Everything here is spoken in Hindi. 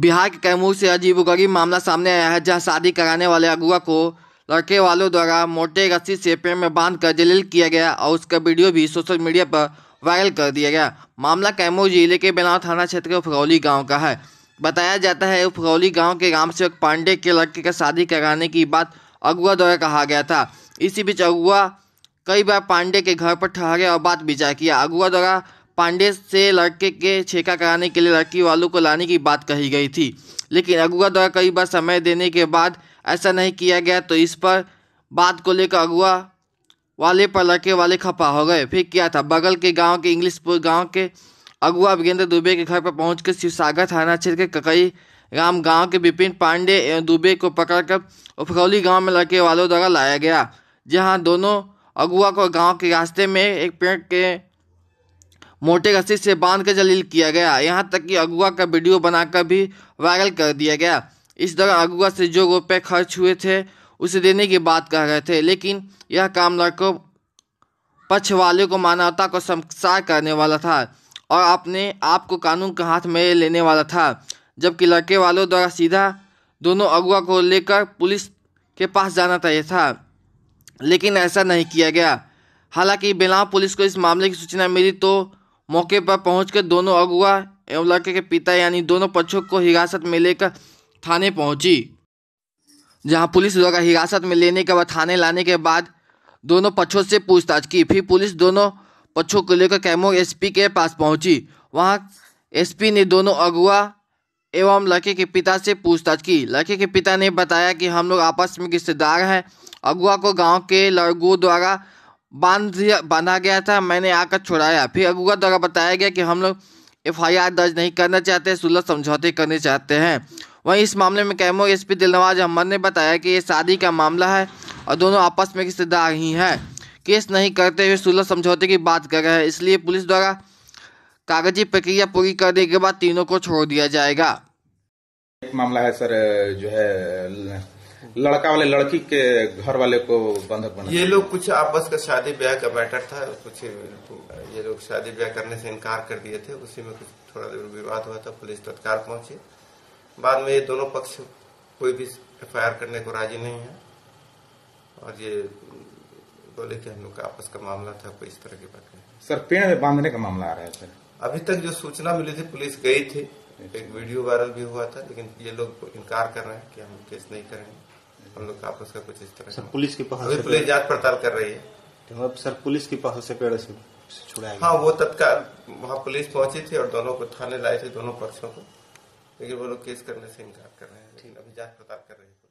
बिहार के कैमूर से अजीब गरीब मामला सामने आया है जहां शादी कराने वाले अगुआ को लड़के वालों द्वारा मोटे रस्सी से पेड़ में बांध कर जलील किया गया और उसका वीडियो भी सोशल मीडिया पर वायरल कर दिया गया मामला कैमूर जिले के बेनाव थाना क्षेत्र के उफरौली गाँव का है बताया जाता है उफरौली गाँव के राम सेवक पांडे के लड़के का शादी कराने की बात अगुआ द्वारा कहा गया था इसी बीच अगुआ कई बार पांडे के घर पर ठहरे और बात विचार किया अगुआ द्वारा पांडे से लड़के के छेका कराने के लिए लड़की वालों को लाने की बात कही गई थी लेकिन अगुआ द्वारा कई बार समय देने के बाद ऐसा नहीं किया गया तो इस पर बात को लेकर अगुआ वाले पर लड़के वाले खपा हो गए फिर क्या था बगल के गांव के इंग्लिशपुर गांव के अगुआ वीरेंद्र दुबे के घर पर पहुंचकर शिवसागर थाना क्षेत्र के ककई राम गाँव के विपिन पांडे एवं दुबे को पकड़कर उफरौली गांव में लड़के वालों द्वारा लाया गया जहां दोनों अगुआ को गांव के रास्ते में एक पेड़ के मोटे रस्सी से बांध कर जलील किया गया यहाँ तक कि अगुआ का वीडियो बनाकर भी वायरल कर दिया गया इस दौरान अगुआ से जो रुपये खर्च हुए थे उसे देने की बात कह रहे थे लेकिन यह काम लड़कों पक्ष वाले को मानवता को संसार करने वाला था और अपने आप को कानून के हाथ में लेने वाला था जबकि लड़के वालों द्वारा सीधा दोनों अगुआ को लेकर पुलिस के पास जाना चाहिए था लेकिन ऐसा नहीं किया गया हालांकि बेलाव पुलिस को इस मामले की सूचना मिली तो मौके पर पहुंचकर दोनों अगुआ एवं लड़के के पिता यानी दोनों पक्षों को हिरासत में लेकर थाने पहुंची जहां पुलिस द्वारा हिरासत में लेने के बाद थाने लाने के बाद दोनों पक्षों से पूछताछ की फिर पुलिस दोनों पक्षों को लेकर कैमोर एसपी के पास पहुंची वहां एसपी ने दोनों अगुआ एवं लड़के के पिता से पूछताछ की लड़के के पिता ने बताया कि हम लोग आपस में रिश्तेदार हैं अगुआ को गांव के लड़कों द्वारा बांध बांधा गया था मैंने आकर छुड़ाया फिर अगुआ द्वारा बताया गया कि हम लोग एफ दर्ज नहीं करना चाहते सुलह समझौते करने चाहते हैं वहीं इस मामले में कैमो एसपी दिलनवाज अहमद ने बताया कि ये शादी का मामला है और दोनों आपस में रिश्तेदार ही हैं केस नहीं करते हुए सुलभ समझौते की बात कर रहे हैं इसलिए पुलिस द्वारा कागजी प्रक्रिया पूरी करने के बाद तीनों को छोड़ दिया जाएगा एक मामला है सर जो है लड़का वाले लड़की के घर वाले को बंधक बना ये लोग कुछ आपस का शादी ब्याह का मैटर था कुछ ये लोग शादी ब्याह करने से इनकार कर दिए थे उसी में कुछ थोड़ा देर विवाद हुआ था पुलिस तत्काल पहुंची बाद में ये दोनों पक्ष कोई भी एफ करने को राजी नहीं है और ये बोले कि हम लोग का आपस का मामला था कोई इस तरह की बात नहीं सर पेड़ में बांधने का मामला आ रहा है सर अभी तक जो सूचना मिली थी पुलिस गई थी अच्छा। एक वीडियो वायरल भी हुआ था लेकिन ये लोग इनकार कर रहे हैं कि हम केस नहीं करेंगे हम लोग आपस का कुछ इस तरह सर पुलिस की पहल पुलिस जांच पड़ताल कर रही है तो अब सर पुलिस की पहल से पेड़ से छुड़ाया हाँ वो तत्काल वहाँ पुलिस पहुंची थी और दोनों को थाने लाए थे दोनों पक्षों को लेकिन वो लोग केस करने से इनकार कर रहे हैं अभी जांच पड़ताल कर रही है